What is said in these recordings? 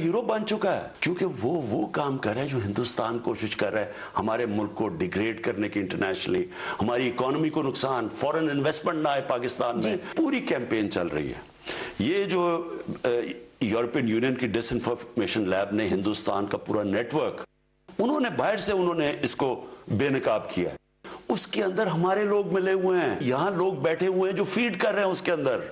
Hero बन चुका है क्योंकि वो वो काम कर रहा है जो हिंदुस्तान कोशिश कर रहा है हमारे मुल्क को डिग्रेड करने की इंटरनेशनली हमारी इकोनॉमी को नुकसान फॉरेन इन्वेस्टमेंट ना आए पाकिस्तान में पूरी कैंपेन चल रही है ये जो यूरोपियन यूनियन की डिसइंफॉर्मेशन लैब ने हिंदुस्तान का पूरा नेटवर्क उन्होंने बाहर से उन्होंने इसको बेनकाब किया उसके अंदर हमारे लोग मिले हुए हैं यहां लोग बैठे हुए हैं जो फीड कर रहे हैं उसके अंदर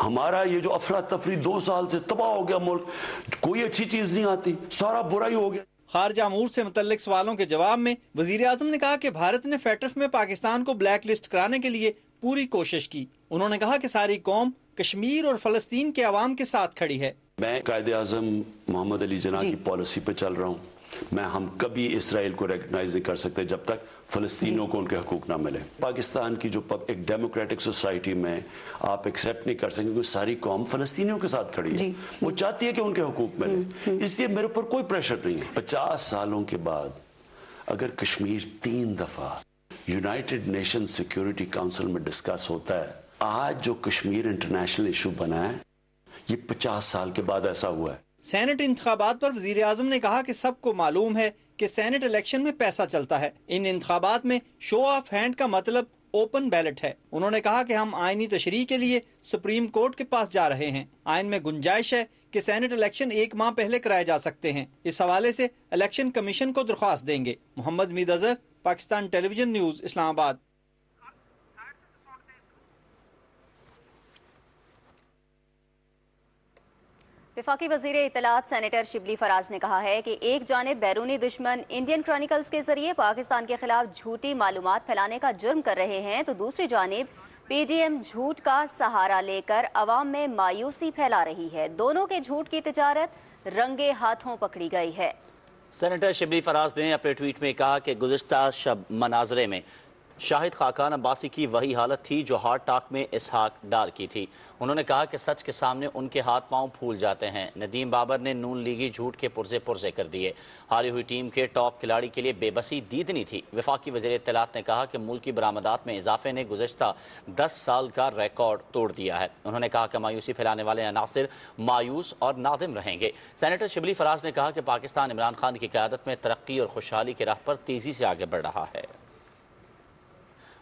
हमारा ये जो अफरा तफरी दो साल से तबाह हो गया मुल्क कोई अच्छी चीज़ नहीं आती सारा बुरा ही हो गया खारजा अमूर से मुतलिक सवालों के जवाब में वजीर आजम ने कहा कि भारत ने फैटफ में पाकिस्तान को ब्लैक लिस्ट कराने के लिए पूरी कोशिश की उन्होंने कहा कि सारी कौम कश्मीर और फलस्तीन के आवाम के साथ खड़ी है मैं कायदे आजम मोहम्मद अली जना की पॉलिसी पे चल रहा हूँ मैं हम कभी इसराइल को रिकगनाइज नहीं कर सकते जब तक फलस्तीनों को उनके हकूक ना मिले पाकिस्तान की जो पब, एक डेमोक्रेटिक सोसाइटी में आप एक्सेप्ट नहीं कर सकते क्योंकि सारी कौम फलस्तीनियों के साथ खड़ी है वो चाहती है कि उनके हकूक मिले हम्म, हम्म। इसलिए मेरे ऊपर कोई प्रेशर नहीं है पचास सालों के बाद अगर कश्मीर तीन दफा यूनाइटेड नेशन सिक्योरिटी काउंसिल में डिस्कस होता है आज जो कश्मीर इंटरनेशनल इशू बना है ये पचास साल के बाद ऐसा हुआ है सैनेट इंतबात पर वजीर अजम ने कहा कि सबको मालूम है कि सैनेट इलेक्शन में पैसा चलता है इन इंतबात में शो ऑफ हैंड का मतलब ओपन बैलेट है उन्होंने कहा कि हम आइनी तशरी के लिए सुप्रीम कोर्ट के पास जा रहे हैं आयन में गुंजाइश है कि सैनेट इलेक्शन एक माह पहले कराए जा सकते हैं इस हवाले से इलेक्शन कमीशन को दरख्वास्त देंगे मोहम्मद मीद अजहर पाकिस्तान टेलीविजन न्यूज इस्लामाबाद विफाकी वजीर इतलात सैनेटर शिबली फराज ने कहा है कि एक जाने बैरूनी दुश्मन इंडियन क्रॉनिकल्स के जरिए पाकिस्तान के खिलाफ झूठी मालूम फैलाने का जुर्म कर रहे हैं तो दूसरी जानब पीडीएम झूठ का सहारा लेकर अवाम में मायूसी फैला रही है दोनों के झूठ की तजारत रंगे हाथों पकड़ी गई है सेनेटर शिबली फराज ने अपने ट्वीट में कहा कि गुजशत शब मनाजरे में शाहिद खाकान अब्बासी की वही हालत थी जो हार्ट टाक में इसहाक डार की थी उन्होंने कहा कि सच के सामने उनके हाथ पांव फूल जाते हैं नदीम बाबर ने नून लीगी झूठ के पुरजे पुरजे कर दिए हारी हुई टीम के टॉप खिलाड़ी के लिए बेबसी दीदनी थी वफाकी वजीर इतलात ने कहा कि मुल्क की बरामदात में इजाफे ने गुजशत दस साल का रिकॉर्ड तोड़ दिया है उन्होंने कहा कि मायूसी फैलाने वाले अनासर मायूस और नादिम रहेंगे सैनिटर शिबली फराज ने कहा कि पाकिस्तान इमरान खान की क्यादत में तरक्की और खुशहाली के राह पर तेजी से आगे बढ़ रहा है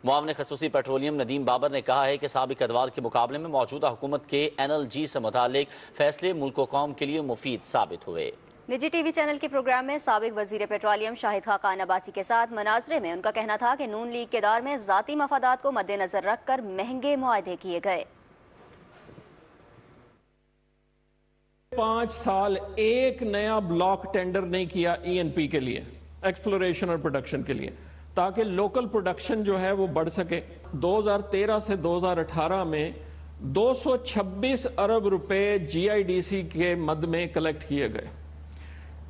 मामन खसूस पेट्रोलियम नदीम बाबर ने कहा है कि सबक अदवार के मुकाबले में मौजूदा हुकूमत के एन एल जी से मुतक फैसले मुल्क कौम के लिए मुफीद साबित हुए निजी टीवी चैनल के प्रोग्राम में सबक वजीर पेट्रोलियम शाहिद खाकान अब्बासी के साथ मनाजरे में उनका कहना था कि नून लीग के दौर में जतीी मफादात को मद्देनजर रखकर महंगे मुआदे किए गए पांच साल एक नया ब्लॉक टेंडर नहीं किया ई एन पी के लिए एक्सप्लोरेशन और प्रोडक्शन के लिए ताकि लोकल प्रोडक्शन जो है वो बढ़ सके 2013 से 2018 में 226 अरब रुपए जीआईडीसी के मद में कलेक्ट किए गए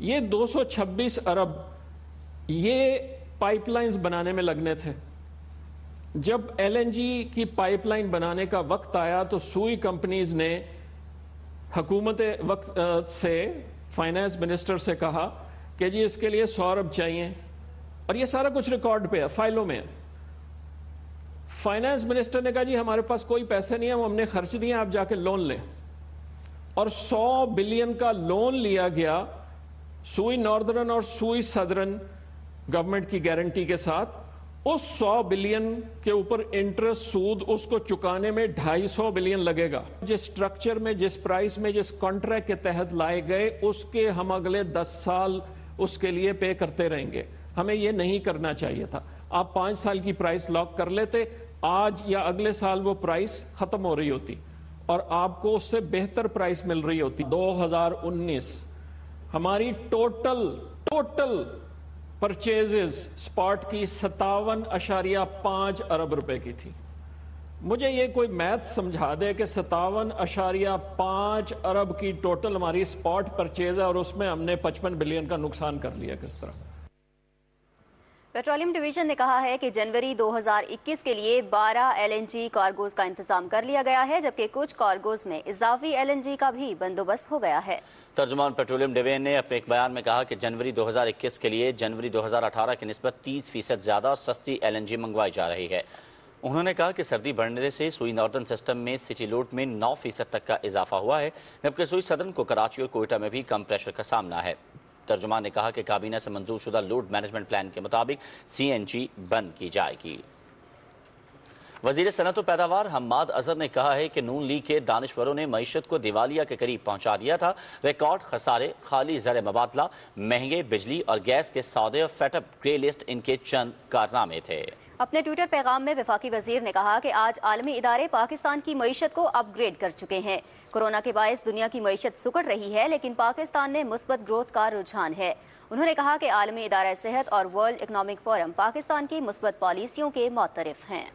ये 226 अरब ये पाइपलाइंस बनाने में लगने थे जब एलएनजी की पाइपलाइन बनाने का वक्त आया तो सुई कंपनीज ने हकूमत वक्त से फाइनेंस मिनिस्टर से कहा कि जी इसके लिए सौ अरब चाहिए और ये सारा कुछ रिकॉर्ड पे है फाइलों में फाइनेंस मिनिस्टर ने कहा जी हमारे पास कोई पैसे नहीं है वो हमने खर्च दिए आप जाके लोन लें और 100 बिलियन का लोन लिया गया सुई नॉर्दर्न और सुई सदरन गवर्नमेंट की गारंटी के साथ उस 100 बिलियन के ऊपर इंटरेस्ट सूद उसको चुकाने में 250 बिलियन लगेगा जिस स्ट्रक्चर में जिस प्राइस में जिस कॉन्ट्रैक्ट के तहत लाए गए उसके हम अगले 10 साल उसके लिए पे करते रहेंगे हमें यह नहीं करना चाहिए था आप पाँच साल की प्राइस लॉक कर लेते आज या अगले साल वो प्राइस खत्म हो रही होती और आपको उससे बेहतर प्राइस मिल रही होती 2019 हमारी टोटल टोटल परचेजेस स्पॉट की सतावन अशारिया पांच अरब रुपए की थी मुझे ये कोई मैथ समझा दे कि सतावन अशारिया पांच अरब की टोटल हमारी स्पॉट परचेज है और उसमें हमने पचपन बिलियन का नुकसान कर लिया किस तरह पेट्रोलियम डिवीजन ने कहा है कि जनवरी 2021 के लिए 12 एलएनजी कार्गोज का इंतजाम कर लिया गया है जबकि कुछ कार्गोज में इजाफी एलएनजी का भी बंदोबस्त हो गया है तर्जुमान पेट्रोलियम डिवीजन ने अपने एक बयान में कहा कि जनवरी 2021 के लिए जनवरी 2018 की नस्बत 30 फीसद ज़्यादा सस्ती एलएनजी मंगवाई जा रही है उन्होंने कहा कि सर्दी बढ़ने से सुई नॉर्दर्न सिस्टम में सिटी लोड में नौ फीसद तक का इजाफा हुआ है जबकि सुई सदन को कराची और कोयटा में भी कम प्रेशर का सामना है तर्जुमान ने कहा कि काबीना से मंजूर शुदा लोड मैनेजमेंट प्लान के मुताबिक सी एन जी बंद की जाएगी वजीर सनत पैदावार हमाद अजहर ने कहा है कि नून लीग के दानश्वरों ने मीशत को दिवालिया के करीब पहुंचा दिया था रिकॉर्ड खसारे खाली जर मबादला महंगे बिजली और गैस के सौदे और फेटअप ग्रे लिस्ट इनके चंद कारनामे थे अपने ट्विटर पैगाम में विफाकी वजीर ने कहा कि आज आलमी इदारे पाकिस्तान की मीशत को अपग्रेड कर चुके हैं कोरोना के बायस दुनिया की मीशत सुकड़ रही है लेकिन पाकिस्तान में मुस्बत ग्रोथ का रुझान है उन्होंने कहा कि आलमी इदारा सेहत और वर्ल्ड इकनॉमिक फोरम पाकिस्तान की मुस्बत पॉलिसियों के मोतरफ हैं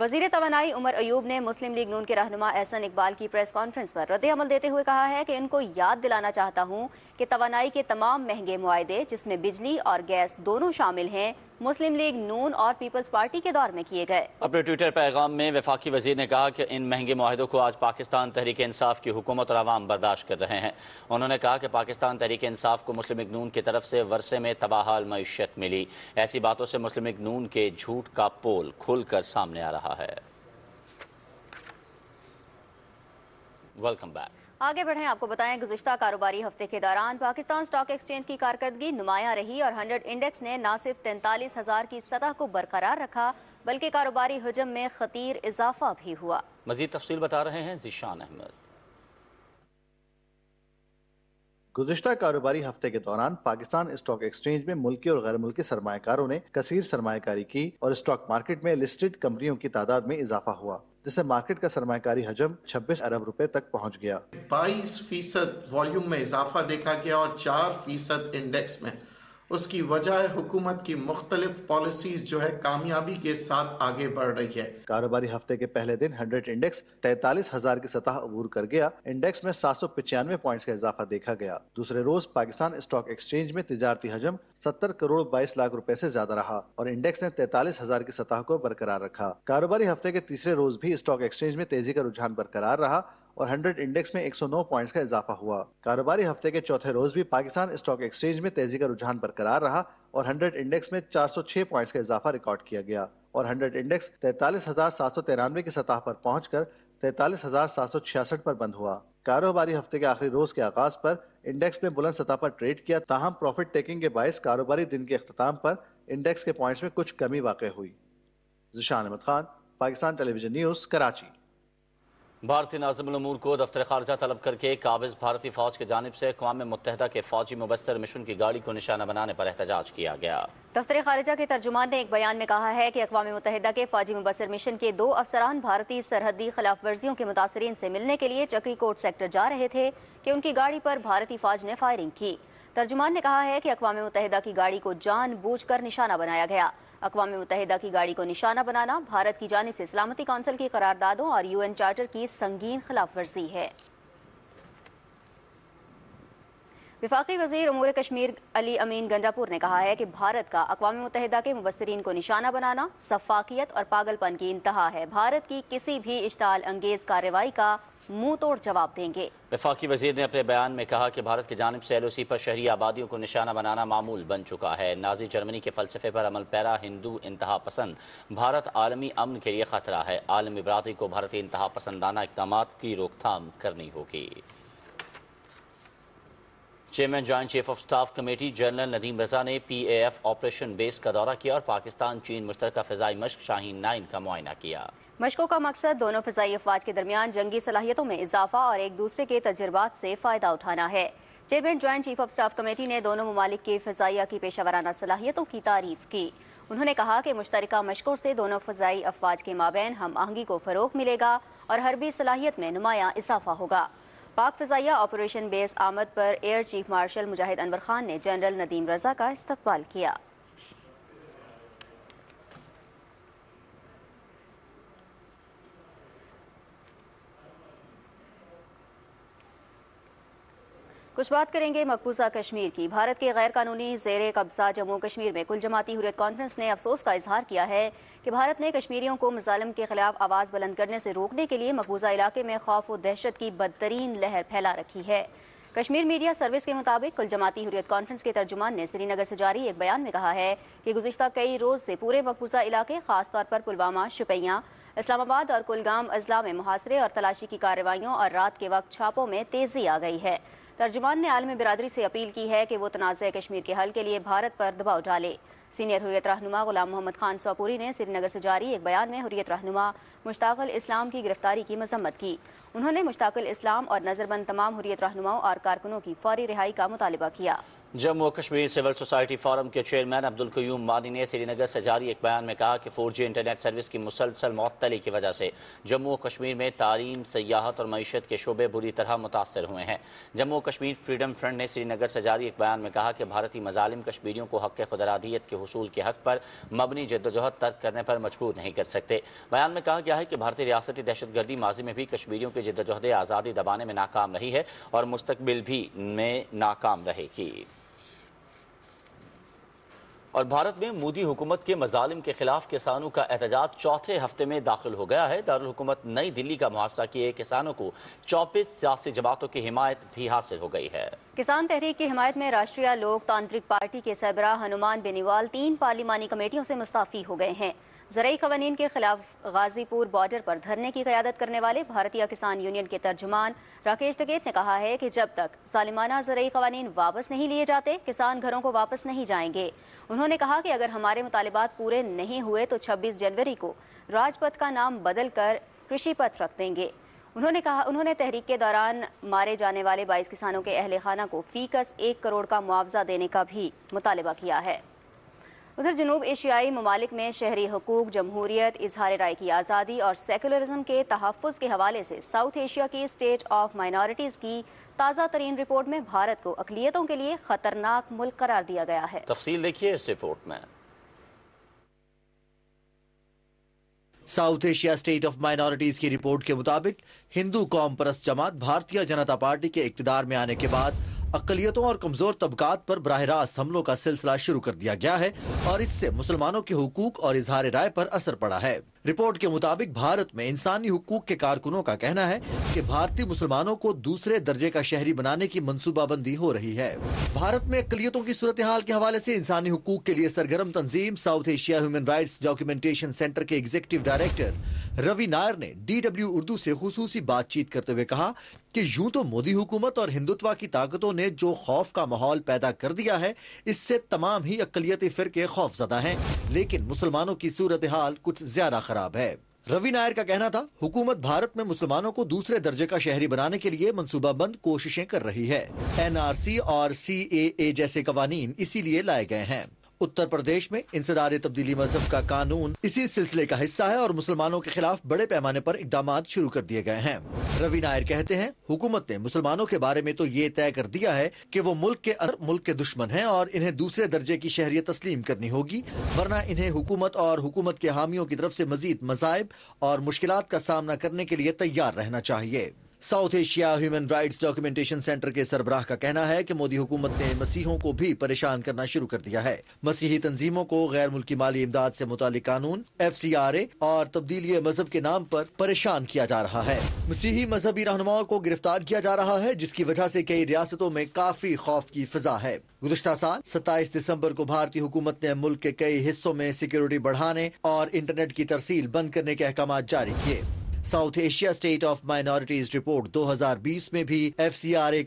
वजीर तोानाई उमर अयूब ने मुस्लिम लीग नून के रहनुमा एहसन इकबाल की प्रेस कॉन्फ्रेंस पर रद्द अमल देते हुए कहा है कि इनको याद दिलाना चाहता हूँ कि तोानाई के तमाम महंगे माहदे जिसमें बिजली और गैस दोनों शामिल हैं मुस्लिम लीग नून और पीपल्स पार्टी के दौर में किए गए अपने ट्विटर पैगाम में वफाकी वजीर ने कहा कि इन महंगे माहों को आज पाकिस्तान तहरीक इंसाफ की हुकूमत और आवाम बर्दाश्त कर रहे हैं उन्होंने कहा कि पाकिस्तान तहरीक इंसाफ को मुस्लिम नून की तरफ से वर्षे में तबाहाल मीशत मिली ऐसी बातों से मुस्लिम नून के झूठ का पोल खुलकर सामने आ रहा है वेलकम बैक आगे बढ़ें आपको बताएं गुजशत कारोबारी हफ्ते के दौरान पाकिस्तान स्टॉक एक्सचेंज की कारकर्दगी नुमाया रही और हंड्रेड इंडेक्स ने न सिर्फ तैंतालीस हजार की सतह को बरकरार रखा बल्कि कारोबारी हजम में खतीर इजाफा भी हुआ मजीद तफसी बता रहे हैं जीशान अहमद गुजशत कारोबारी हफ्ते के दौरान पाकिस्तान स्टॉक एक्सचेंज में मुल्की और गैर मुल्की सरमाकारों ने कसर सरमाकारी की और स्टॉक मार्केट में लिस्टेड कंपनियों की तादाद में इजाफा हुआ जिससे मार्केट का सरमाकारी हजम 26 अरब रुपए तक पहुंच गया 22 फीसद वॉल्यूम में इजाफा देखा गया और 4 फीसद इंडेक्स में उसकी वजह हुकूमत की मुख्तलिफ पॉलिसी जो है कामयाबी के साथ आगे बढ़ रही है कारोबारी हफ्ते के पहले दिन हंड्रेड इंडेक्स तैतालीस हजार की सतह अबूर कर गया इंडेक्स में सात सौ पचानवे पॉइंट का इजाफा देखा गया दूसरे रोज पाकिस्तान स्टॉक एक्सचेंज में तजारती हजम सत्तर करोड़ बाईस लाख रूपए ऐसी ज्यादा रहा और इंडेक्स ने तैतालीस हजार की सतह को बरकरार रखा कारोबारी हफ्ते के तीसरे रोज भी स्टॉक एक्सचेंज में तेजी का रुझान बरकरार रहा और 100 इंडेक्स में 109 पॉइंट्स का इजाफा हुआ कारोबारी हफ्ते के चौथे रोज भी पाकिस्तान स्टॉक एक्सचेंज में तेजी का रुझान बरकरार रहा और 100 इंडेक्स में 406 पॉइंट्स का इजाफा रिकॉर्ड किया गया और 100 इंडेक्स तैतालीस हजार सात सौ तिरानवे की सतह पर पहुँच कर तैतालीस हजार सात सौ छियासठ पर बंद हुआ कारोबारी हफ्ते के आखिरी रोज के आगाज पर इंडेक्स ने बुलंद सतह पर ट्रेड किया ताहम प्रॉफिट टेकिंग के बायस कारोबारी दिन के अख्ताम पर इंडेक्स के पॉइंट्स में कुछ कमी वाक़ हुई जिशान अहमद खान पाकिस्तान टेलीविजन न्यूज़ कराची भारतीय नाजम अमूर को दफ्तर खारजा तलब करके काबिज भारतीय फौज की जानब से अकवा मुतहद के फौजी मुबसर मिशन की गाड़ी को निशाना बनाने पर एहतजाज किया गया दफ्तर खारजा के तर्जुमान ने एक बयान में कहा है कि अकवा मुतहदा के फौजी मुबसर मिशन के दो अफसरान भारतीय सरहदी खिलाफ वर्जियों के मुतासरी से मिलने के लिए चक्री कोट सेक्टर जा रहे थे कि उनकी गाड़ी पर भारतीय फौज ने फायरिंग की तर्जुमान ने कहा है कि अकवा मुतहदा की गाड़ी को जान बूझ कर निशाना बनाया गया अकवा मुतहदा की गाड़ी को निशाना बनाना भारत की जानब से सलामती काउंसिल की करारदादों और यू एन चार्टर की संगीन खिलाफ वर्जी है विफाकी वजीर उमूर कश्मीर अली अमीन गंजापुर ने कहा है कि भारत का अकवा मुतहदा के मुबसरीन को निशाना बनाना सफाकियत और पागलपन की इंतहा है भारत की किसी भी इश्ताल अंगेज कार्रवाई का मुंह तोड़ जवाब देंगे वफाकी वजीर ने अपने बयान में कहा कि भारत की जानब से एल ओ सी पर शहरी आबादियों को निशाना बनाना मामूल बन चुका है नाजी जर्मनी के फलसफे पर अमल पैरा हिंदू इंतहा पसंद भारत आलमी अमन के लिए खतरा है आलमी बरदरी को भारतीय इंतहा पसंदाना इकदाम की रोकथाम करनी होगी chairman joint chief of staff committee general Nadeem Raza ने P A F operation base का दौरा किया और पाकिस्तान चीन मुश्तर फजाई मश्क शाहीन नाइन का मुआयना किया मशकों का मकसद दोनों फजाई अफवाज के दरमियान जंगी सलाहियतों में इजाफा और एक दूसरे के तजुर्बा से फ़ायदा उठाना है chairman joint chief of staff committee ने दोनों ममालिक की फ़जाइया की पेशा वराना सलाहियतों की तारीफ की उन्होंने कहा कि मुश्तर मशकों से दोनों फजाई अफवाज के माबेन हम आहंगी को फ़रोग मिलेगा और हरबी सलाहियत में नुमाया इजाफा होगा पाक फजाइया ऑपरेशन बेस आमद पर air chief marshal Mujahid Anwar Khan ने जनरल नदीम रजा का इस्तकबाल किया कुछ बात करेंगे मकबूजा कश्मीर की भारत के गैर कानूनी जेर कब्जा जम्मू कश्मीर में कुल जमाती हुरियत कॉन्फ्रेंस ने अफसोस का इजहार किया है कि भारत ने कश्मीरियों को मजालम के खिलाफ आवाज़ बुलंद करने से रोकने के लिए मकबूजा इलाके में खौफ व दहशत की बदतरीन लहर फैला रखी है कश्मीर मीडिया सर्विस के मुताबिक कुल जमाती हुरियत कॉन्फ्रेंस के तर्जुमान ने श्रीनगर से जारी एक बयान में कहा है कि गुजशत कई रोज़ से पूरे मकबूजा इलाके खासतौर पर पुलवामा शुपैया इस्लामाबाद और कुलगाम अजला में मुहासरे और तलाशी की कार्रवाई और रात के वक्त छापों में तेज़ी आ गई है तर्जुमान ने आलमी बरदरी से अपील की है कि वो तनाज़ कश्मीर के हल के लिए भारत पर दबाव डाले सीनियर हुरियत रहनुमा गुलाम मोहम्मद खान सोपूरी ने श्रीनगर से जारी एक बयान में हुरियत रहनुमा मुश्ताक इस्लाम की गिरफ्तारी की मजम्मत की उन्होंने मुश्ताक इस्लाम और नज़रबंद तमाम हुरियत रहनुमाओं और कारकुनों की फौरी रिहाई का मुतालबा किया Jammu Kashmir civil society forum के चेयरमैन अब्दुल क्यूम मानी ने श्रीनगर से जारी एक बयान में कहा कि फोर जी इंटरनेट सर्विस की मुसलसल मअतली की वजह से जम्मू कश्मीर में तालीम सियाहत और मीशत के शोबे बुरी तरह मुतासर हुए हैं जम्मू कश्मीर फ्रीडम फ्रंट ने श्रीनगर से जारी एक बयान में कहा कि भारतीय मजालिम कश्मीरियों को हक खुदरादियत के हसूल के हक पर मबनी जदोजहद तर्क करने पर मजबूर नहीं कर सकते बयान में कहा गया है कि भारतीय रियासती दहशतगर्दी माजी में भी कश्मीरियों की जदोजहद आज़ादी दबाने में नाकाम रही है और मुस्तबिल भी में नाकाम रहेगी और भारत में मोदी हुकूमत के मजालिम के खिलाफ किसानों का एहतजाज चौथे हफ्ते में दाखिल हो गया है दारकूमत नई दिल्ली का मुआवजा किए किसानों को चौबीस सियासी जमातों की हिमायत भी हासिल हो गई है किसान तहरीक की हिमायत में राष्ट्रीय लोकतांत्रिक पार्टी के सरबरा हनुमान बेनीवाल तीन पार्लिमानी कमेटियों से मुस्ताफी हो गए हैं जरिए कवानीन के खिलाफ गाजीपुर बॉर्डर पर धरने की क्यादत करने वाले भारतीय किसान यूनियन के तर्जुमान राकेश डगेत ने कहा है कि जब तक सालिमाना जरिए कवानीन वापस नहीं लिए जाते किसान घरों को वापस नहीं जाएंगे उन्होंने कहा कि अगर हमारे मुतालबात पूरे नहीं हुए तो छब्बीस जनवरी को राजपथ का नाम बदल कर कृषि पथ रख देंगे उन्होंने कहा उन्होंने तहरीक के दौरान मारे जाने वाले बाईस किसानों के अहल खाना को फीकस एक करोड़ का मुआवजा देने का भी मुतालबा किया है उधर जनूब एशियाई ममालिक में शहरी हकूक जमहूरियत इजहार राय की आज़ादी और सेकुलरिज्म के तहफ़ के हवाले से साउथ एशिया की स्टेट ऑफ माइनॉरिटीज़ की ताज़ा तरीन रिपोर्ट में भारत को अकलीतों के लिए खतरनाक मुल्क करार दिया गया है तफसील देखिए इस रिपोर्ट में south Asia state of minorities की रिपोर्ट के मुताबिक हिंदू कौम परस्त जमात भारतीय जनता पार्टी के इकतदार में आने के बाद अकलीतों और कमजोर तबकात पर बरह रास्त हमलों का सिलसिला शुरू कर दिया गया है और इससे मुसलमानों के हकूक और इजहार राय पर असर पड़ा है रिपोर्ट के मुताबिक भारत में इंसानी हुकूक के कारकुनों का कहना है कि भारतीय मुसलमानों को दूसरे दर्जे का शहरी बनाने की मनसूबाबंदी हो रही है भारत में अकलियतों की सूरत हाल के हवाले से इंसानी हुकूक के लिए सरगर्म तंजीम south Asia human rights documentation centre के एग्जीक्यूटिव डायरेक्टर रवि नायर ने डी डब्ल्यू उर्दू से खसूसी बातचीत करते हुए कहा कि यूं तो मोदी हुकूमत और हिंदुत्वा की ताकतों ने जो खौफ का माहौल पैदा कर दिया है इससे तमाम ही अकलियती फिर खौफ ज्यादा है लेकिन मुसलमानों की सूरत हाल कुछ ज्यादा खराब है रवि नायर का कहना था हुकूमत भारत में मुसलमानों को दूसरे दर्जे का शहरी बनाने के लिए मनसूबाबंद कोशिशें कर रही है एनआरसी और ए जैसे कवानीन इसीलिए लाए गए हैं उत्तर प्रदेश में इंसदार तब्दीली मजहब का कानून इसी सिलसिले का हिस्सा है और मुसलमानों के खिलाफ बड़े पैमाने पर इकदाम शुरू कर दिए गए हैं रवि नायर कहते हैं हुकूमत ने मुसलमानों के बारे में तो ये तय कर दिया है कि वो मुल्क के अर मुल्क के दुश्मन हैं और इन्हें दूसरे दर्जे की शहरियत तस्लीम करनी होगी वरना इन्हें हुकूमत और हुकूमत के हामियों की तरफ से मजीद मजायब और मुश्किल का सामना करने के लिए तैयार रहना चाहिए south Asia human rights documentation centre के सरबराह का कहना है कि मोदी हुकूमत ने मसीहों को भी परेशान करना शुरू कर दिया है मसीही तंजीमों को गैर मुल्की माली इमदाद से मुतल कानून एफ सी आर ए और तब्दीली मजहब के नाम पर परेशान किया जा रहा है मसीही मजहबी रहनुमाओं को गिरफ्तार किया जा रहा है जिसकी वजह ऐसी कई रियासतों में काफी खौफ की फिजा है गुजशत साल सत्ताईस दिसम्बर को भारतीय हुकूमत ने मुल्क के कई हिस्सों में सिक्योरिटी बढ़ाने और इंटरनेट की तरसील बंद करने के अहकाम जारी किए south Asia state of minorities report 2020 में भी एफ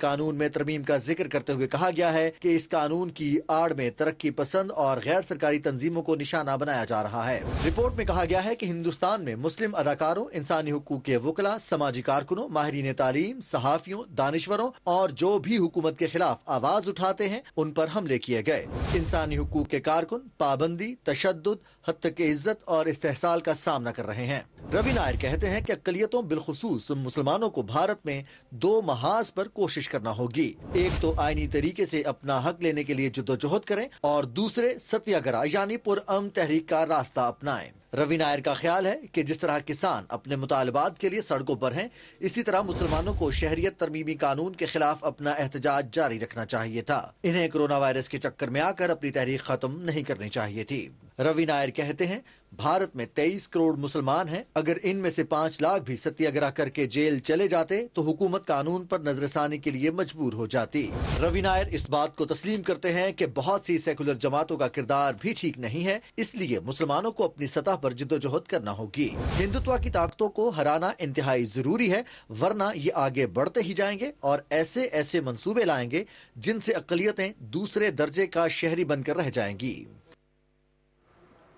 कानून में तरमीम का जिक्र करते हुए कहा गया है कि इस कानून की आड़ में तरक्की पसंद और गैर सरकारी तंजीमों को निशाना बनाया जा रहा है रिपोर्ट में कहा गया है की हिंदुस्तान में मुस्लिम अदाकारों इंसानी हकूक के वकला समाजी कारकुनों माहरीन तालीम सहाफियों दानश्वरों और जो भी हुकूमत के खिलाफ आवाज उठाते हैं उन पर हमले किए गए इंसानी हकूक के कारकुन पाबंदी तशद हद तक इज्जत और इस्तेसाल का सामना कर रहे हैं रवि नायर कहते हैं कि अकलियतों बिलखसूस मुसलमानों को भारत में दो महाज पर कोशिश करना होगी एक तो आईनी तरीके से अपना हक लेने के लिए जद्दोजहद करें और दूसरे सत्याग्रह यानी पुरम तहरीक का रास्ता अपनाएं रवि नायर का ख्याल है कि जिस तरह किसान अपने मुतालबात के लिए सड़कों पर हैं इसी तरह मुसलमानों को शहरीत तरमीमी कानून के खिलाफ अपना एहतजाज जारी रखना चाहिए था इन्हें कोरोना वायरस के चक्कर में आकर अपनी तहरीक खत्म नहीं करनी चाहिए थी रवि नायर कहते हैं भारत में 23 करोड़ मुसलमान हैं अगर इनमें से पाँच लाख भी सत्याग्रह करके जेल चले जाते तो हुकूमत कानून पर नजरसानी के लिए मजबूर हो जाती रवि नायर इस बात को तस्लीम करते हैं कि बहुत सी सेकुलर जमातों का किरदार भी ठीक नहीं है इसलिए मुसलमानों को अपनी सतह पर जिदोजहद करना होगी हिंदुत्व की ताकतों को हराना इंतहाई जरूरी है वरना ये आगे बढ़ते ही जाएंगे और ऐसे ऐसे मनसूबे लाएंगे जिनसे अकलियतें दूसरे दर्जे का शहरी बनकर रह जाएंगी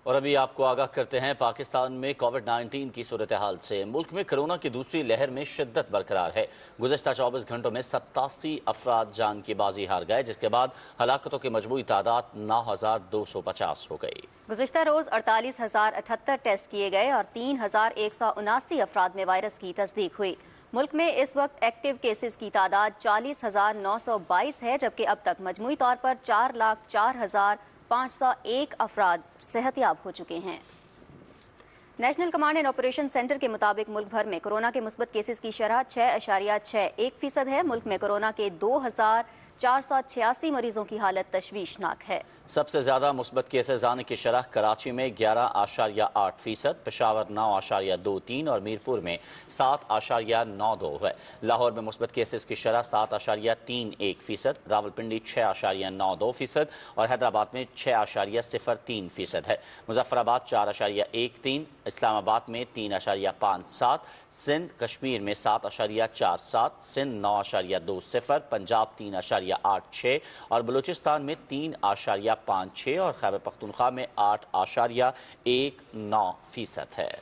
और अभी आपको आगाह करते हैं पाकिस्तान में कोविड 19 की सूरत हाल से मुल्क में कोरोना की दूसरी लहर में शिद्दत बरकरार है गुजशत चौबीस घंटों में सत्तासी अफराद जान की बाजी हार गए जिसके बाद हलाकतों की मजमू तादाद नौ हजार दो सौ पचास हो गई गुजशत रोज अड़तालीस हजार अठहत्तर टेस्ट किए गए और तीन हजार एक सौ उनासी अफराद में वायरस की तस्दीक हुई मुल्क में इस वक्त एक्टिव केसेस की तादाद चालीस हजार नौ सौ बाईस है जबकि अब तक मजमू तौर पर चार लाख चार हजार पाँच सौ एक अफराद सेहतियाब हो चुके हैं national command and operation centre के मुताबिक मुल्क भर में कोरोना के मुस्बत केसेस की शरह छः अशारिया छः एक फीसद है मुल्क में कोरोना के दो हजार चार सौ छियासी मरीजों की हालत तशवीशनाक है सबसे ज़्यादा मुस्बत केसेज आने की शरह कराची में ग्यारह आशारिया आठ फीसद पिशावर नौ आशारिया दो तीन और मीरपुर में सात आशारिया नौ दो है लाहौर में मुस्बत केसेज की शरह सात आशारिया तीन एक फीसद रावलपिंडी छः आशारिया नौ दो फीसद और हैदराबाद में छः आशारिया सिफर तीन फीसद है मुजफ्फराबाद चार आशारिया एक तीन इस्लामाबाद में तीन आशारिया पाँच सात सिंध कश्मीर में सात आशारिया चार सात सिंध नौ आशारिया दो सिफर पंजाब तीन आशारिया आठ छः और बलूचिस्तान में तीन आशारिया आशारिया पाँच छः और खैबर पख्तनख्वा में आठ आशारिया एक नौ फीसद है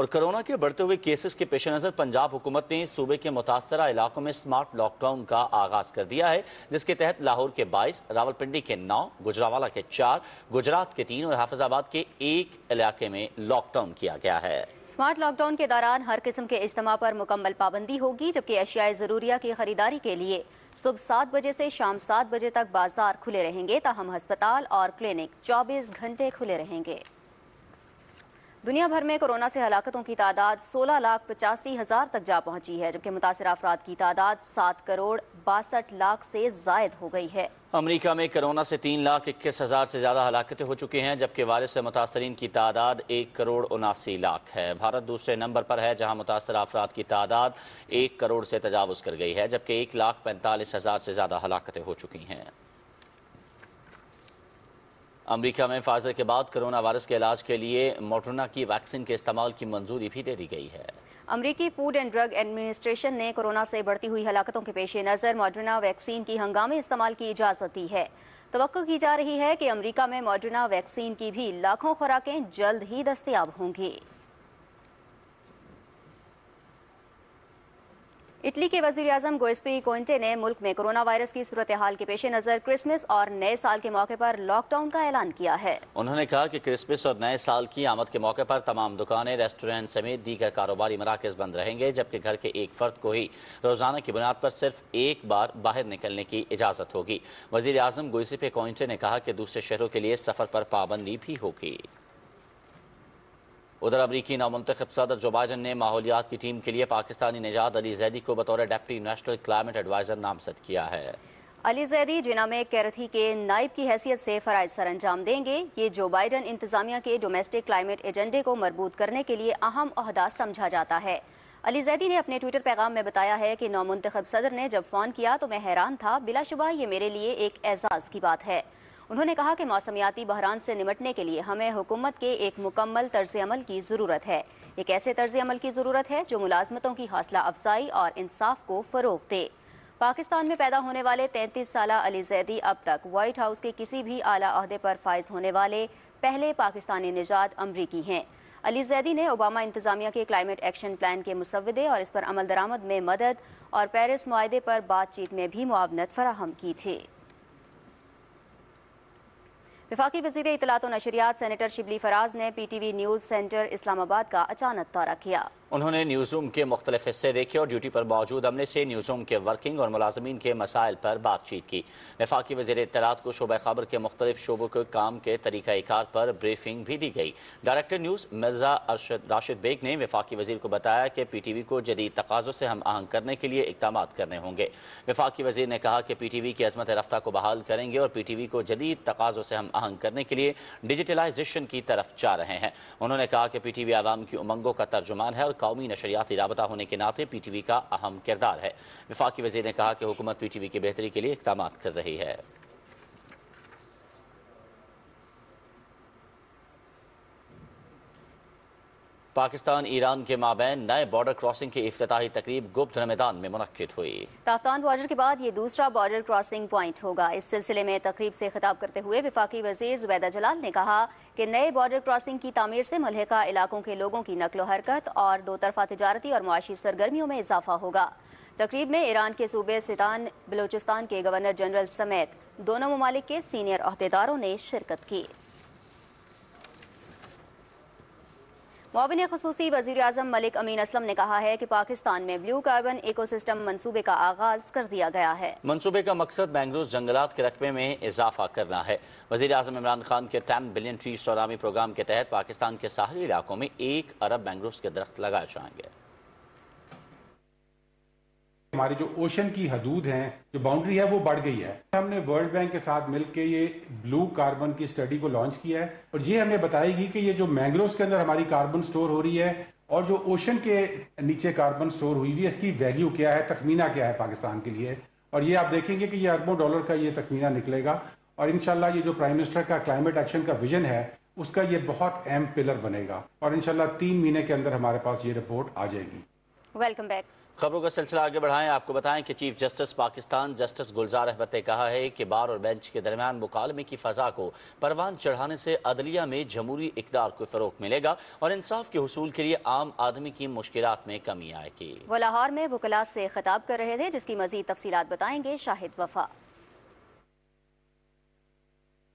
और कोरोना के बढ़ते हुए केसेस के पेश नज़र पंजाब हुकूमत ने सूबे के मुतासर इलाकों में स्मार्ट लॉकडाउन का आगाज कर दिया है जिसके तहत लाहौर के बाईस रावलपिंडी के नौ गुजरावाला के चार गुजरात के तीन और हाफिजाबाद के एक इलाके में लॉकडाउन किया गया है स्मार्ट लॉकडाउन के दौरान हर किस्म के इज्तम पर मुकम्मल पाबंदी होगी जबकि एशियाई जरूरिया की खरीदारी के लिए सुबह सात बजे से शाम सात बजे तक बाजार खुले रहेंगे ताहम अस्पताल और क्लिनिक चौबीस घंटे खुले रहेंगे दुनिया भर में कोरोना से हलाकतों की तादाद सोलह लाख पचासी हज़ार तक जा पहुंची है जबकि मुतासर अफराद की तादाद सात करोड़ बासठ लाख से जायद हो गई है अमरीका में कोरोना से तीन लाख इक्कीस हज़ार से ज़्यादा हलाकतें हो चुकी हैं जबकि वायरस से मुतासरीन की तादाद एक करोड़ उनासी लाख है भारत दूसरे नंबर पर है जहां मुतासर अफराद की तादाद एक करोड़ से तजावज़ कर गई है जबकि एक लाख पैंतालीस हज़ार से ज़्यादा हलाकतें हो चुकी हैं अमरीका में फाइजर के बाद कोरोना वायरस के इलाज के लिए मोटरना की वैक्सीन के इस्तेमाल की मंजूरी भी दे दी गई है अमरीकी फूड एंड ड्रग एडमिनिस्ट्रेशन ने कोरोना से बढ़ती हुई हलाकतों के पेश नज़र मॉडर्ना वैक्सीन की हंगामी इस्तेमाल की इजाज़त दी है तो की जा रही है कि अमरीका में मॉडर्ना वैक्सीन की भी लाखों खुराकें जल्द ही दस्तियाब होंगी इटली के वजी अजम गोस्पी कोंटे ने मुल्क में कोरोना वायरस की सूरत हाल के पेश नज़र क्रिसमस और नए साल के मौके पर लॉकडाउन का ऐलान किया है उन्होंने कहा कि क्रिसमस और नए साल की आमद के मौके पर तमाम दुकानें रेस्टोरेंट समेत दीगर कारोबारी मराकज बंद रहेंगे जबकि घर के एक फर्द को ही रोजाना की बुनियाद पर सिर्फ एक बार बाहर निकलने की इजाज़त होगी वजी अजम गोस्पी कोंटे ने कहा कि दूसरे शहरों के लिए सफर पर पाबंदी भी होगी उधर अमरीकी नामंतखब सदर जो बाइडन ने माहौलियात की टीम के लिए पाकिस्तानी निजात अली जैदी को बतौर डेप्टी नेशनल क्लाइमेट एडवाइजर नामजद किया है अली जैदी जिना में कैरथी के नायब की हैसियत से फ़राज सर अंजाम देंगे ये जो बाइडन इंतजामिया के डोमेस्टिक क्लाइमेट एजेंडे को मरबूत करने के लिए अहम अहदा समझा जाता है अली जैदी ने अपने ट्विटर पैगाम में बताया है कि नौमंतखब सदर ने जब फ़ोन किया तो मैं हैरान था बिलाशुबा ये मेरे लिए एक एजाज़ की बात है उन्होंने कहा कि मौसमियाती बहरान से निमटने के लिए हमें हुकूमत के एक मुकम्मल तर्ज अमल की ज़रूरत है एक ऐसे तर्ज अमल की ज़रूरत है जो मुलाजमतों की हौसला अफजाई और इंसाफ को फ़रोग दे पाकिस्तान में पैदा होने वाले 33 साल अली जैदी अब तक व्हाइट हाउस के किसी भी आला अहदे पर फायज होने वाले पहले पाकिस्तानी निजात अमरीकी हैं अली जैदी ने ओबामा इंतजामिया के क्लाइमेट एक्शन प्लान के मुसवदे और इस पर अमल दरामद में मदद और पेरिस माहे पर बातचीत में भी मुआवनत फराहम की थी वफाकी वजीर इतलात नशरियात सेनेटर शिबली फराज ने P T V news centre Islamabad का अचानक दौरा किया उन्होंने न्यूज़ रूम के मुख्तलिफ हिस्से देखे और ड्यूटी पर मौजूद अमले से न्यूज़ रूम के वर्किंग और मुलाजमीन के मसाइल पर बातचीत की वफाकी वजीर इतलात को शोबा खबर के मुख्तलिफ शोबों के काम के तरीक़ाकार पर ब्रीफिंग भी दी गई डायरेक्टर न्यूज़ मिर्जा अरशद राशिद बेग ने वफाकी वजीर को बताया कि पी टी वी को जदीद तकाजों से हम आहंग करने के लिए इकदाम करने होंगे वफाकी वजीर ने कहा कि पी टी वी की अजमत रफ्तार को बहाल करेंगे और पी टी वी को जदीद तकाजों से हम आहंग करने के लिए डिजिटलाइजेशन की तरफ जा रहे हैं उन्होंने कहा कि पी टी वी आवाम की उमंगों का तर्जुमान है और कौमी नशरियाती रबता होने के नाते पी टी वी का अहम किरदार है विफाकी वजीर ने कहा कि हुकूमत पी टी वी की बेहतरी के लिए इकदाम कर रही है पाकिस्तान ईरान के माबेन नए बॉर्डर क्रॉसिंग की अफ्ताही तकरीब गुप्त मैदान में मुनद हुई ताफ्तान बॉर्डर के बाद ये दूसरा बॉर्डर क्रॉसिंग प्वाइंट होगा इस सिलसिले में तकरीब से खिताब करते हुए विफाकी वजीर जुबैदा जलाल ने कहा कि नए बॉर्डर क्रॉसिंग की तमीर से मलहका इलाकों के लोगों की नकलो हरकत और दो तरफा तजारती और मुआशी सरगर्मियों में इजाफा होगा तकरीब में ईरान के सूबे सितान बलोचिस्तान के गवर्नर जनरल समेत दोनों ममालिक के सीनियर अहदेदारों ने शिरकत की माविन खसूसी वजीर अजम मलिक अमीन असलम ने कहा है कि पाकिस्तान में ब्लू कार्बन इकोसिस्टम मनसूबे का आगाज कर दिया गया है मनसूबे का मकसद मैंग्रोव जंगलात के रकबे में इजाफा करना है वजी अजम इमरान खान के टेन बिलियन ट्रीज सौरामी प्रोग्राम के तहत पाकिस्तान के साहरी इलाकों में एक अरब मैंग्रोव के दरख्त लगाए जाएंगे हमारी जो ओशन की हदूद हैं जो बाउंड्री है वो बढ़ गई है हमने वर्ल्ड बैंक के साथ मिलकर ये ब्लू कार्बन की स्टडी को लॉन्च किया है और ये हमें बताएगी कि ये जो मैंग्रोव के अंदर हमारी कार्बन स्टोर हो रही है और जो ओशन के नीचे कार्बन स्टोर हुई हुई है इसकी वैल्यू क्या है तखमीना क्या है पाकिस्तान के लिए और ये आप देखेंगे कि ये अरबों डॉलर का ये तखमीना निकलेगा और इनशाला ये जो प्राइम मिनिस्टर का क्लाइमेट एक्शन का विजन है उसका ये बहुत अहम पिलर बनेगा और इनशाला तीन महीने के अंदर हमारे पास ये रिपोर्ट आ जाएगी वेलकम बैक खबरों का सिलसिला आगे बढ़ाएं आपको बताएं कि chief justice Pakistan justice Gulzar Ahmed ने कहा है कि बार और बेंच के दरमियान मुकालमे की फजा को परवान चढ़ाने से अदलिया में जमहूरी इकदार को फरोग मिलेगा और इंसाफ के हसूल के लिए आम आदमी की मुश्किल में कमी आएगी वो लाहौर में वकला से खिताब कर रहे थे जिसकी मजीद तफसी बताएंगे शाहिद वफा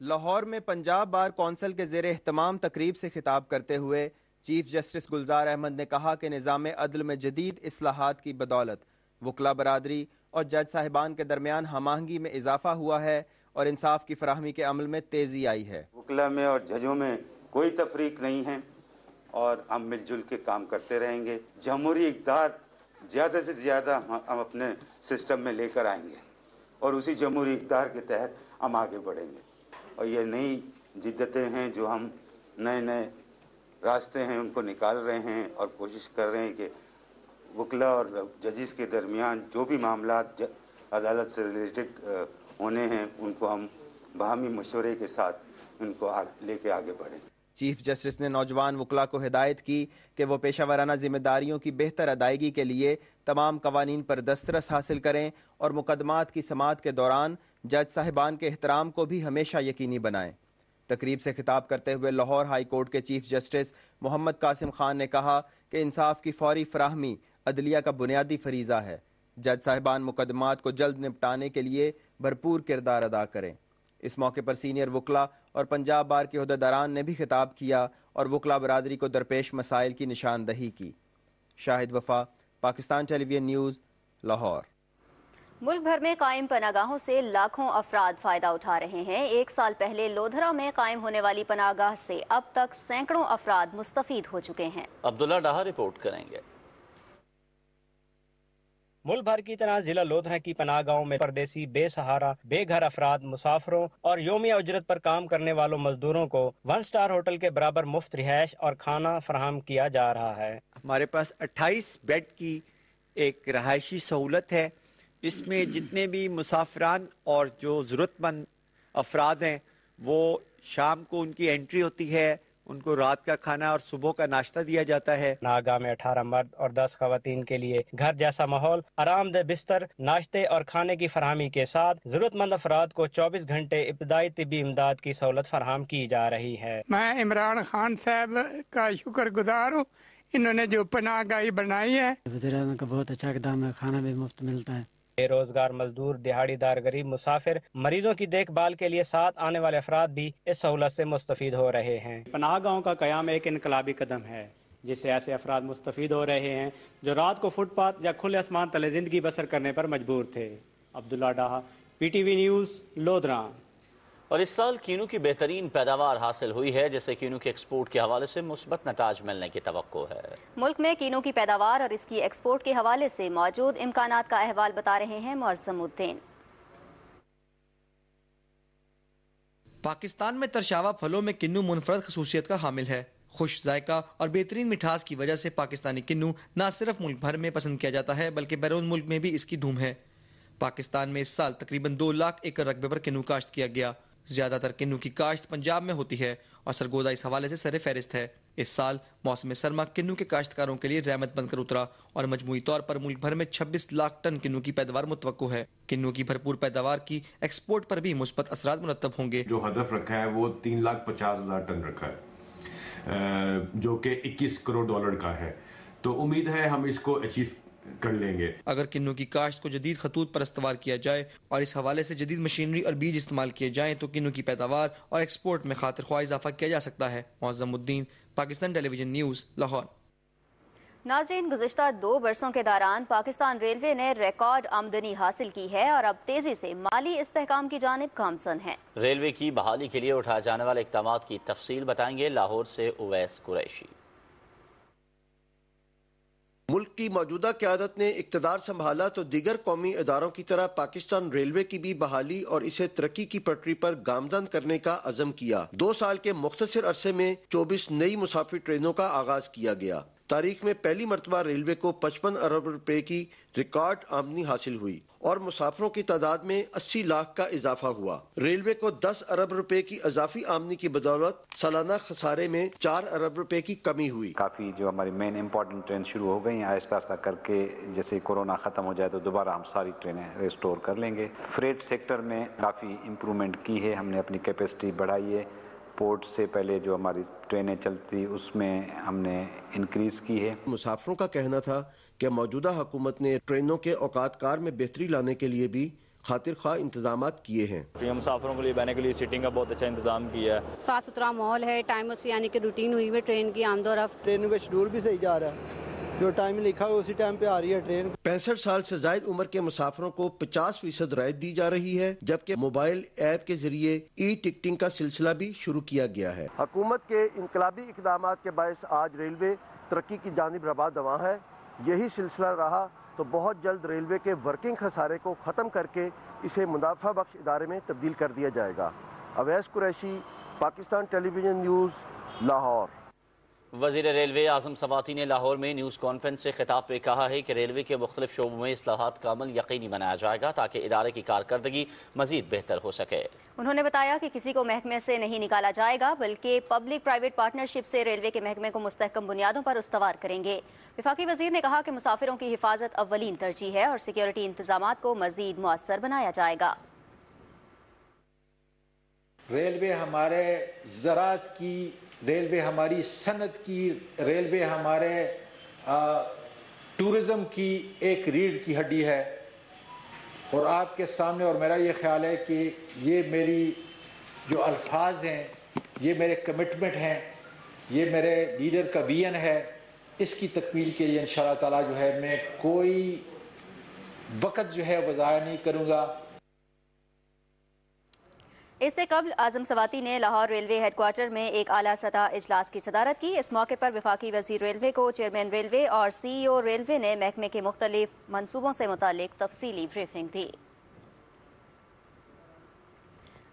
लाहौर में पंजाब बार कौंसल के जेर अहतमाम तकरीब से खिताब करते हुए चीफ जस्टिस गुलजार अहमद ने कहा कि निज़ाम अदल में जदीद असलाहत की बदौलत वकला बरदरी और जज साहिबान के दरमियान हमाहंगी में इजाफा हुआ है और इंसाफ की फरहमी के अमल में तेज़ी आई है वकला में और जजों में कोई तफरीक नहीं है और हम मिलजुल के काम करते रहेंगे जमहूरी इकदार ज़्यादा से ज़्यादा हम अपने सिस्टम में लेकर आएंगे और उसी जमहूरी इकदार के तहत हम आगे बढ़ेंगे और ये नई जिद्दतें हैं जो हम नए नए रास्ते हैं उनको निकाल रहे हैं और कोशिश कर रहे हैं कि वकला और जजिस के दरमियान जो भी मामला अदालत से रिलेटेड होने हैं उनको हम बाहमी मशवरे के साथ उनको लेके आगे बढ़ें चीफ जस्टिस ने नौजवान वकला को हिदायत की कि वो पेशा वाराना जिम्मेदारियों की बेहतर अदायगी के लिए तमाम कवानीन पर दस्तरस हासिल करें और मुकदमात की समात के दौरान जज साहिबान के अहतराम को भी हमेशा यकीनी बनाएं तकरीब से खिताब करते हुए लाहौर हाई कोर्ट के चीफ जस्टिस मोहम्मद कासिम खान ने कहा कि इंसाफ की फौरी फ्राहमी अदलिया का बुनियादी फरीजा है जज साहिबान मुकदमात को जल्द निपटाने के लिए भरपूर किरदार अदा करें इस मौके पर सीनियर वकला और पंजाब बार के अहदेदारान ने भी खिताब किया और वकला बरदरी को दरपेश मसाइल की निशानदही की शाहिद वफा पाकिस्तान टेलीविजन न्यूज़ लाहौर मुल्क भर में कायम पनागाहों से लाखों अफराद फ़ायदा उठा रहे हैं एक साल पहले लोधरा में कायम होने वाली पनागाह से अब तक सैकड़ों अफराद मुस्तफ़ हो चुके हैं अब्दुल्ला डहा रिपोर्ट करेंगे मुल्क भर की तरह जिला लोधरा की पनाह गाँव में परदेसी बेसहारा बेघर अफराद मुसाफरों और योमिया उजरत पर काम करने वालों मजदूरों को वन स्टार होटल के बराबर मुफ्त रिहायश और खाना फराहम किया जा रहा है हमारे पास अट्ठाईस बेड की एक रहायशी सहूलत है इसमें जितने भी मुसाफरान और जो ज़रूरतमंद अफराद हैं वो शाम को उनकी एंट्री होती है उनको रात का खाना और सुबह का नाश्ता दिया जाता है नागा में अठारह मर्द और दस खातन के लिए घर जैसा माहौल आरामदेह बिस्तर नाश्ते और खाने की फरहमी के साथ जरूरतमंद अफराद को चौबीस घंटे इब्तदाई तबी इमदाद की सहूलत फराम की जा रही है मैं इमरान खान साहब का शुक्र गुजार हूँ इन्होंने जो पनाह गाही बनाई है का बहुत अच्छा है खाना भी मुफ्त मिलता है बेरोजगार मजदूर दिहाड़ीदार गरीब मुसाफिर मरीजों की देखभाल के लिए साथ आने वाले अफराद भी इस सहूलत से मुस्तफ़ हो रहे हैं पनाह गाँव का क्याम एक इनकलाबी कदम है जिससे ऐसे अफराद मुस्तफ़ हो रहे हैं जो रात को फुटपाथ या खुले आसमान तले जिंदगी बसर करने पर मजबूर थे अब्दुल्ला डहा पी टी वी न्यूज़ लोधरा और इस साल कीनू की बेहतरीन पैदावार हासिल हुई है जिससे कीनू के एक्सपोर्ट के हवाले से मुस्बत नताज मिलने की तो है मुल्क में कीनू की पैदावार और इसकी एक्सपोर्ट के हवाले से मौजूद इम्कान का अहवाल बता रहे हैं मौजमुद्दीन पाकिस्तान में तरशावा फलों में किन्नू मुनफरद खसूसियत का हामिल है खुश जायका और बेहतरीन मिठास की वजह से पाकिस्तानी किन्नू न सिर्फ मुल्क भर में पसंद किया जाता है बल्कि बैरून मुल्क में भी इसकी धूम है पाकिस्तान में इस साल तकरीबन दो लाख एकड़ रकबे पर किन्नू काश्त किया गया ज़्यादातर किन्नू की काश्त पंजाब में होती है और सरगोदा इस हवाले से सर फहरिस्त है इस साल मौसम सरमा किन्नू के काश्तकारों के लिए रहमत बनकर उतरा और मजमू तौर पर मुल्क भर में 26 लाख टन किन्नू की पैदावार मुतव है किन्नू की भरपूर पैदावार की एक्सपोर्ट पर भी मुस्बत असरा मुरतब होंगे जो हदफ रखा है वो तीन लाख पचास हज़ार टन रखा है जो कि इक्कीस करोड़ डॉलर का है तो उम्मीद है हम इसको अचीव कर लेंगे अगर किन्नु की काश्त को जदीद खतूत पर इस्तेवाल किया जाए और इस हवाले से जदीद मशीनरी और बीज इस्तेमाल किए जाए तो किन्नु की पैदावार और एक्सपोर्ट में खातिर ख्वाह इजाफा किया जा सकता है मोजमुद्दीन पाकिस्तान टेलीविजन न्यूज़ लाहौर नाजरीन गुजशत दो बरसों के दौरान पाकिस्तान रेलवे ने रिकॉर्ड आमदनी हासिल की है और अब तेजी से माली इस्तेकाम की जानब गामसन है रेलवे की बहाली के लिए उठाए जाने वाले इकदाम की तफसील बताएंगे लाहौर से उवैस कुरैशी मुल्क की मौजूदा क्यादत ने इकतदार संभाला तो दीगर कौमी इदारों की तरह पाकिस्तान रेलवे की भी बहाली और इसे तरक्की की पटरी पर गामजन करने का अजम किया दो साल के मुख्तर अरसे में चौबीस नई मुसाफिर ट्रेनों का आगाज किया गया तारीख में पहली मरतबा रेलवे को पचपन अरब रुपए की रिकॉर्ड आमदनी हासिल हुई और मुसाफरों की तादाद में 80 लाख का इजाफा हुआ रेलवे को 10 अरब रुपए की अजाफी आमदनी की बदौलत सालाना खसारे में 4 अरब रुपए की कमी हुई काफ़ी जो हमारी मेन इम्पोर्टेंट ट्रेन शुरू हो गई आहिस्ता आहिस्ता करके जैसे कोरोना ख़त्म हो जाए तो दोबारा हम सारी ट्रेनें रिस्टोर कर लेंगे फ्रेट सेक्टर में काफ़ी इम्प्रूवमेंट की है हमने अपनी कैपेसिटी बढ़ाई है पोर्ट से पहले जो हमारी ट्रेनें चलती उसमें हमने इंक्रीज़ की है मुसाफरों का कहना था कि मौजूदा हुकूमत ने ट्रेनों के औकात कार में बेहतरी लाने के लिए भी खातिर खा इंतजाम किए हैं मुसाफरों के लिए बहने के लिए सीटिंग का बहुत अच्छा इंतजाम किया है साफ सुथरा माहौल है टाइम से यानी कि रूटीन हुई है ट्रेन की आमदोरफ ट्रेन का शेड्यूल भी सही जा रहा है जो टाइम लिखा है उसी टाइम पे आ रही है ट्रेन पैंसठ साल से जायद उम्र के मुसाफरों को 50 फीसद रायत दी जा रही है जबकि मोबाइल ऐप के जरिए ई टिकटिंग का सिलसिला भी शुरू किया गया है हुकूमत के इनकलाबी इकदाम के बायस आज रेलवे तरक्की की जानब रवा दवा है यही सिलसिला रहा तो बहुत जल्द रेलवे के वर्किंग खसारे को ख़त्म करके इसे मुनाफा बख्श इदारे में तब्दील कर दिया जाएगा अवैस कुरैशी पाकिस्तान टेलीविज़न न्यूज़ लाहौर वजीर रेलवे आजम सवाती ने लाहौर में न्यूज़ कॉन्फ्रेंस से खिताब पे कहा है कि रेलवे के मुख्तलिफ शोबों में असलाहत का अमल यकीनी बनाया जाएगा ताकि इदारे की कारकर्दगी मजीद बेहतर हो सके उन्होंने बताया कि किसी को महकमे से नहीं निकाला जाएगा बल्कि पब्लिक प्राइवेट पार्टनरशिप से रेलवे के महकमे को मुस्तकम बुनियादों पर उसवार करेंगे विफाकी वजीर ने कहा कि मुसाफिरों की हिफाजत अवलिन तरजीह है और सिक्योरिटी इंतजाम को मजीद मौसर बनाया जाएगा रेलवे हमारे ज़रात की रेलवे हमारी सनत की रेलवे हमारे टूरिज़म की एक रीढ़ की हड्डी है और आपके सामने और मेरा ये ख्याल है कि ये मेरी जो अल्फाज हैं ये मेरे कमिटमेंट हैं ये मेरे लीडर का वियन है इसकी तकमील के लिए इन ताला जो है मैं कोई वक़्त जो है वो ज़ाया नहीं करूँगा इससे कबल आजम सवाती ने लाहौर रेलवे हेडक्वार्टर में एक आला सतह अजलास की सदारत की इस मौके पर विफाकी वजीर रेलवे को चेयरमैन रेलवे और सीईओ रेलवे ने महकमे के मुख्तलिफ मनसूबों से मुतल तफसीली ब्रीफिंग दी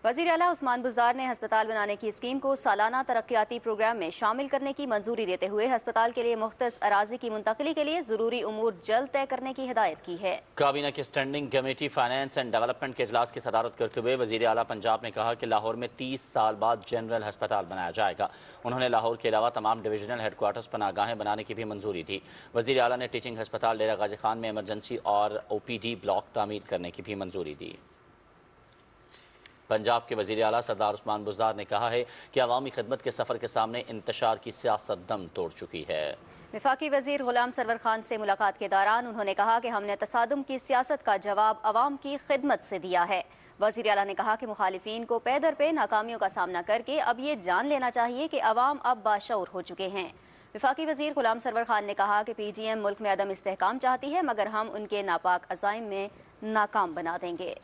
वजीर अला उस्मान बुजार ने हस्पताल बनाने की स्कीम को सालाना तरक्याती प्रोग्राम में शामिल करने की मंजूरी देते हुए हस्पताल के लिए मुख्त अराजी की मुंतकली के लिए जरूरी उमूर जल्द तय करने की हिदायत की है काबीना की standing committee finance and development के अजलास की सदारत करते हुए वजी अला पंजाब ने कहा कि लाहौर में तीस साल बाद जनरल हस्पताल बनाया जाएगा उन्होंने लाहौर के अलावा तमाम डिवीजनल पर नागाहें बनाने की भी मंजूरी दी वजी अला ने टीचिंग हस्पताल डेरा गाजी खान में एमरजेंसी और ओ पी डी ब्लॉक तामीर करने की भी मंजूरी दी पंजाब के वजी अला सरदार उस्मान बुजदार ने कहा है कि अवामी खदमत के सफ़र के सामने इंतशार की सियासत दम तोड़ चुकी है विफाकी वजीर गुलाम सरवर खान से मुलाकात के दौरान उन्होंने कहा कि हमने तसादम की सियासत का जवाब अवाम की खिदमत से दिया है वजीर अला ने कहा कि मुखालफन को पैदर पे नाकामियों का सामना करके अब ये जान लेना चाहिए कि अवाम अब बाशूर हो चुके हैं विफाकी वजीर गुलाम सरवर खान ने कहा कि पी जी एम मुल्क में अदम इस्तेकाम चाहती है मगर हम उनके नापाक अजाइम में नाकाम बना देंगे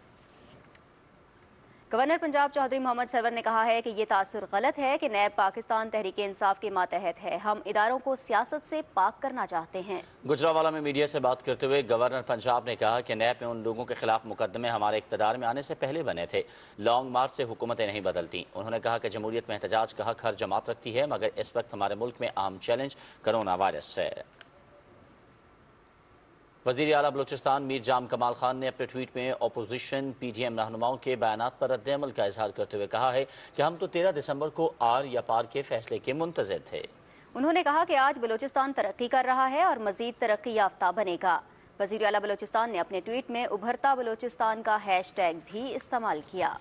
गवर्नर पंजाब चौधरी मोहम्मद सरवर ने कहा है कि ये तासर गलत है कि नैब पाकिस्तान तहरीक इंसाफ के मातहत है हम इदारों को सियासत से पाक करना चाहते हैं गुजरावाला में मीडिया से बात करते हुए गवर्नर पंजाब ने कहा कि नैब में उन लोगों के खिलाफ मुकदमे हमारे इकतदार में आने से पहले बने थे लॉन्ग मार्च से हुकूमतें नहीं बदलती उन्होंने कहा कि जमहूरियत में एहतजाज का हक हर जमात रखती है मगर इस वक्त हमारे मुल्क में आम चैलेंज करोना वायरस है वजीर अला बलोचिस्तान मीर जाम कमाल खान ने अपने ट्वीट में अपोजिशन पी डी एम रहनुमाओं के बयान पर रद्दमल का इजहार करते हुए कहा है कि हम तो तेरह दिसंबर को आर या पार के फैसले के मुंतजर थे उन्होंने कहा कि आज बलोचिस्तान तरक्की कर रहा है और मजीद तरक्की याफ्ता बनेगा वजीर अला बलोचिस्तान ने अपने ट्वीट में उभरता बलोचिस्तान का हैश टैग भी इस्तेमाल किया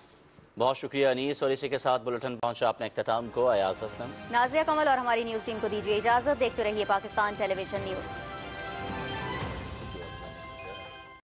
बहुत शुक्रिया अनीस और इसी के साथ बुलेटिन पहुंचा अपने अख्ताम को अयाज असलम नाजिया कमल और हमारी न्यूज़ टीम को दीजिए इजाज़त देखते रहिए पाकिस्तान टेलीविजन न्यूज़